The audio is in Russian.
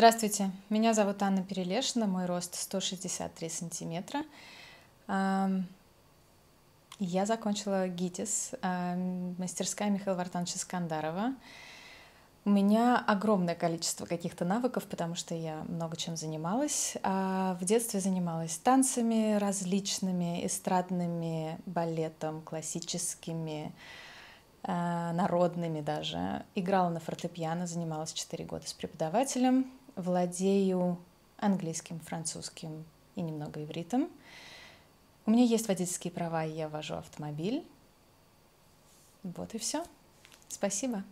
Здравствуйте, меня зовут Анна Перелешина, мой рост 163 сантиметра. Я закончила ГИТИС, мастерская Михаила Вартановича Скандарова. У меня огромное количество каких-то навыков, потому что я много чем занималась. А в детстве занималась танцами различными, эстрадными, балетом, классическими, а, народными даже. Играла на фортепиано, занималась 4 года с преподавателем владею английским, французским и немного ивритом. У меня есть водительские права, и я вожу автомобиль. Вот и все. Спасибо.